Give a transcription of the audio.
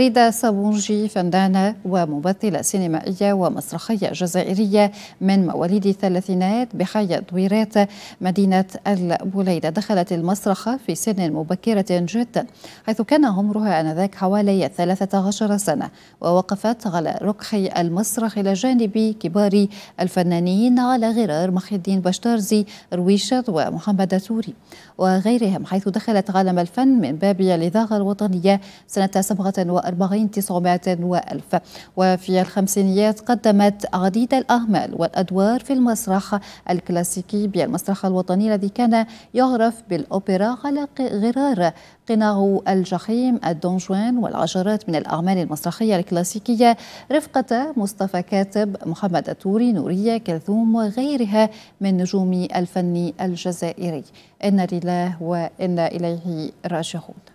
ريدا صابونجي فنانة وممثلة سينمائية ومسرحية جزائرية من مواليد الثلاثينات بحي دويرات مدينة البوليدة دخلت المسرح في سن مبكرة جدا حيث كان عمرها آنذاك حوالي 13 سنة ووقفت على ركح المسرح إلى جانب كبار الفنانين على غرار محي الدين بشترزي رويشت ومحمد توري وغيرهم حيث دخلت عالم الفن من باب الإذاعة الوطنية سنة 7 وأربعين تسعمائة وألف وفي الخمسينيات قدمت عديد الأعمال والأدوار في المسرح الكلاسيكي بالمسرح الوطني الذي كان يعرف بالأوبرا على غرار قناع الجحيم الدونجوان والعشرات من الأعمال المسرحية الكلاسيكية رفقة مصطفى كاتب محمد التوري نورية كلثوم وغيرها من نجوم الفن الجزائري إن لله وإنا إليه راجعون